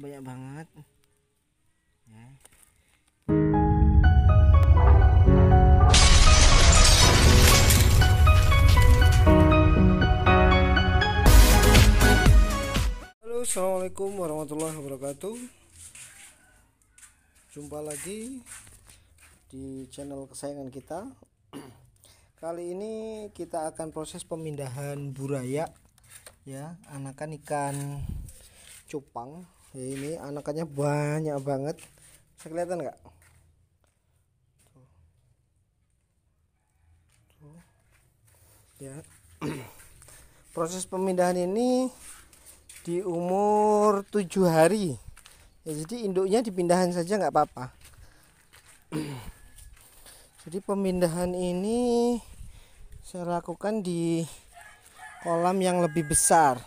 banyak banget ya. Halo assalamualaikum warahmatullahi wabarakatuh jumpa lagi di channel kesayangan kita kali ini kita akan proses pemindahan buraya ya anakan ikan cupang ini anakannya banyak banget bisa kelihatan nggak ya proses pemindahan ini di umur tujuh hari ya jadi induknya dipindahan saja nggak apa-apa jadi pemindahan ini saya lakukan di kolam yang lebih besar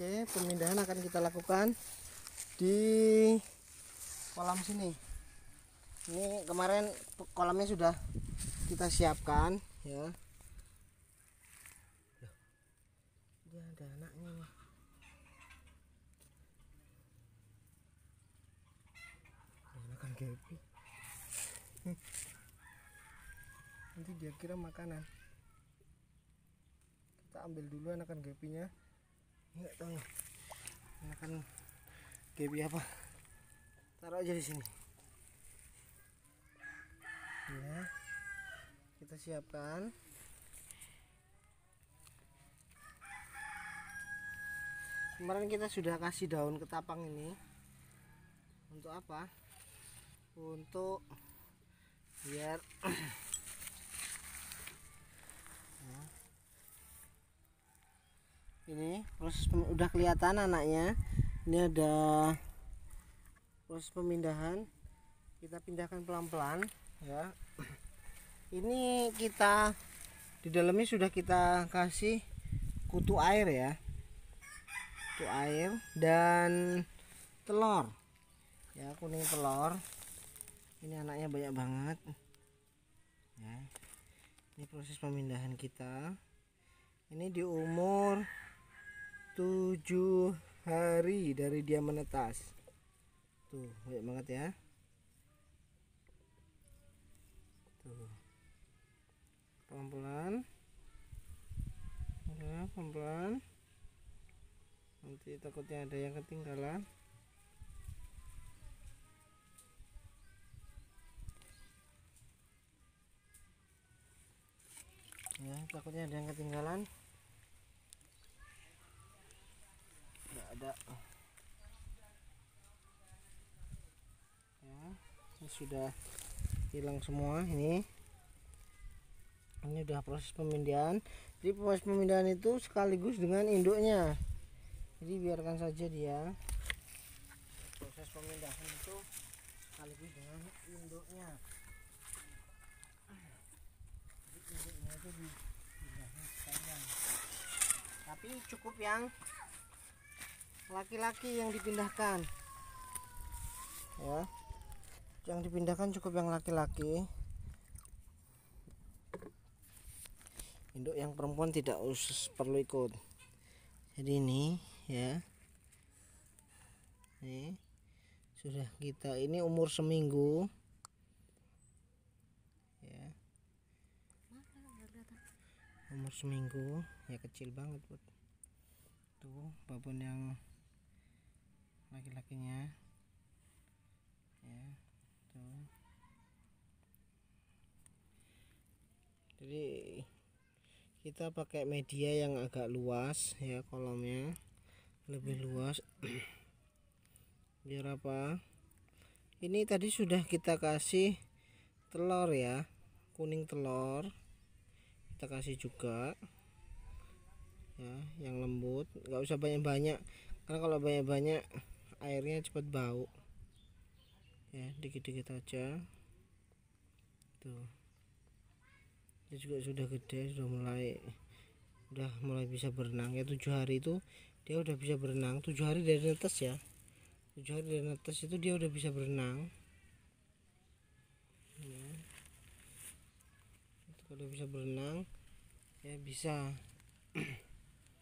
Oke, pemindahan akan kita lakukan di kolam sini. Ini kemarin kolamnya sudah kita siapkan ya. Dia ada anaknya nih. Makan kepi. Nanti dia kira makanan. Kita ambil dulu anakan kepinya nggak tahu ya akan baby apa taruh aja di sini ya kita siapkan kemarin kita sudah kasih daun ketapang ini untuk apa untuk biar ini proses udah kelihatan anaknya ini ada proses pemindahan kita pindahkan pelan-pelan ya ini kita di dalamnya sudah kita kasih kutu air ya kutu air dan telur ya kuning telur ini anaknya banyak banget ya ini proses pemindahan kita ini di umur tujuh hari dari dia menetas tuh banyak banget ya tuh pelan-pelan ya pelan-pelan nanti takutnya ada yang ketinggalan ya takutnya ada yang ketinggalan ada ya ini sudah hilang semua ini ini udah proses pemindahan jadi proses pemindahan itu sekaligus dengan induknya jadi biarkan saja dia proses pemindahan itu sekaligus dengan induknya jadi induknya itu dipindahkan sekalian tapi cukup yang laki-laki yang dipindahkan ya yang dipindahkan cukup yang laki-laki induk yang perempuan tidak usus perlu ikut jadi ini ya ini sudah kita ini umur seminggu ya umur seminggu ya kecil banget tuh babon yang laki-lakinya ya tuh jadi kita pakai media yang agak luas ya kolomnya lebih luas biar apa ini tadi sudah kita kasih telur ya kuning telur kita kasih juga ya yang lembut nggak usah banyak-banyak karena kalau banyak-banyak airnya cepat bau ya dikit-dikit aja tuh dia juga sudah gede sudah mulai udah mulai bisa berenang ya tujuh hari itu dia udah bisa berenang tujuh hari dari netes ya tujuh hari dari netes itu dia udah bisa berenang ya. itu kalau bisa berenang ya bisa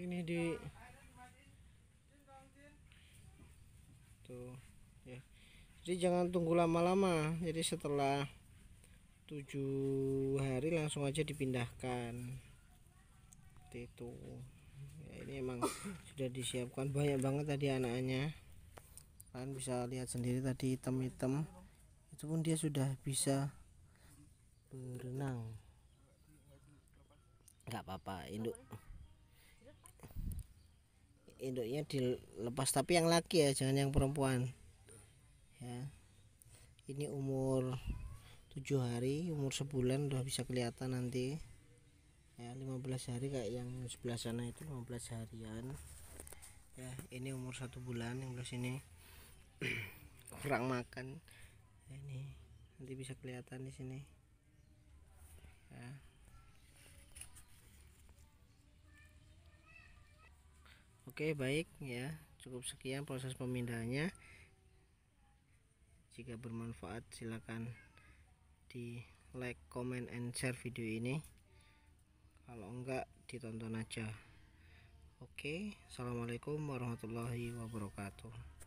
ini di gitu ya jadi jangan tunggu lama-lama jadi setelah tujuh hari langsung aja dipindahkan seperti itu ya, ini emang sudah disiapkan banyak banget tadi anaknya kalian bisa lihat sendiri tadi hitam-hitam itu pun dia sudah bisa berenang nggak apa-apa induk induknya dilepas tapi yang laki ya jangan yang perempuan ya ini umur tujuh hari umur sebulan udah bisa kelihatan nanti ya 15 hari kayak yang sebelah sana itu 15 harian ya ini umur satu bulan yang belas ini kurang makan ya, ini nanti bisa kelihatan di sini ya Oke baik ya cukup sekian proses pemindahannya jika bermanfaat silakan di like comment and share video ini kalau enggak ditonton aja oke assalamualaikum warahmatullahi wabarakatuh